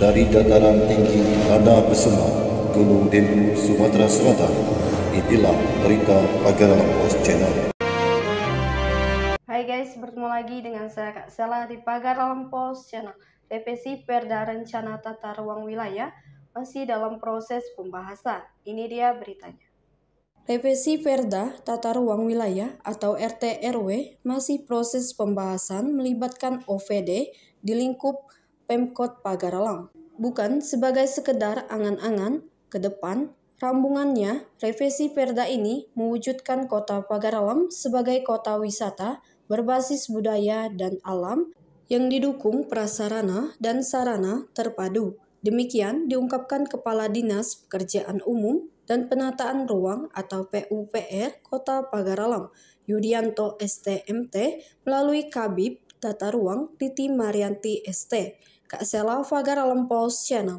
dari dataran tinggi Tanah Besema, Gunung Dendu, Sumatera Selatan. Itulah berita Agar Post Channel. Hai guys, bertemu lagi dengan saya Kak Sela di Pagar Post Channel. PPC Perda Rencana Tata Ruang Wilayah masih dalam proses pembahasan. Ini dia beritanya. Revisi Perda Tata Ruang Wilayah atau RTRW masih proses pembahasan melibatkan OVD di lingkup Pemkot Pagaralang. Bukan sebagai sekedar angan-angan, ke depan, rambungannya, revisi perda ini mewujudkan kota Pagaralang sebagai kota wisata berbasis budaya dan alam yang didukung prasarana dan sarana terpadu. Demikian diungkapkan Kepala Dinas Pekerjaan Umum dan Penataan Ruang atau PUPR Kota Pagaralang, Yudianto STMT melalui Kabib Tata Ruang Titi Marianti ST. Kak Sela Fagar Lempos Channel.